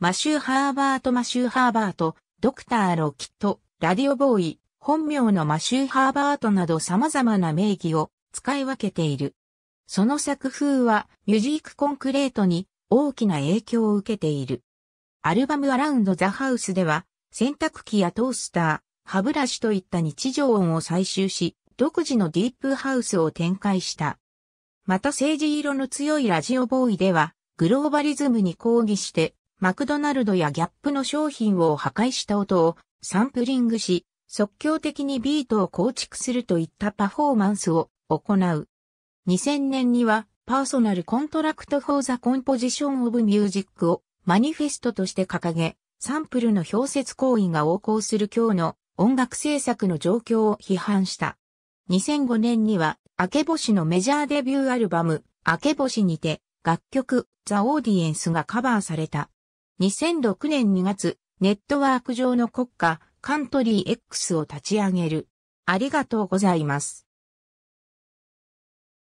マシュー・ハーバート・マシュー・ハーバート、ドクター・ロキット、ラディオボーイ、本名のマシュー・ハーバートなど様々な名義を使い分けている。その作風はミュージックコンクレートに大きな影響を受けている。アルバムアラウンドザハウスでは洗濯機やトースター、歯ブラシといった日常音を採集し、独自のディープハウスを展開した。また政治色の強いラジオボーイではグローバリズムに抗議してマクドナルドやギャップの商品を破壊した音をサンプリングし、即興的にビートを構築するといったパフォーマンスを行う。2000年にはパーソナルコントラクトフォーザコンポジションオブミュージックをマニフェストとして掲げ、サンプルの表説行為が横行する今日の音楽制作の状況を批判した。2005年には、明け星のメジャーデビューアルバム、明け星にて、楽曲、ザ・オーディエンスがカバーされた。2006年2月、ネットワーク上の国家、カントリー X を立ち上げる。ありがとうございます。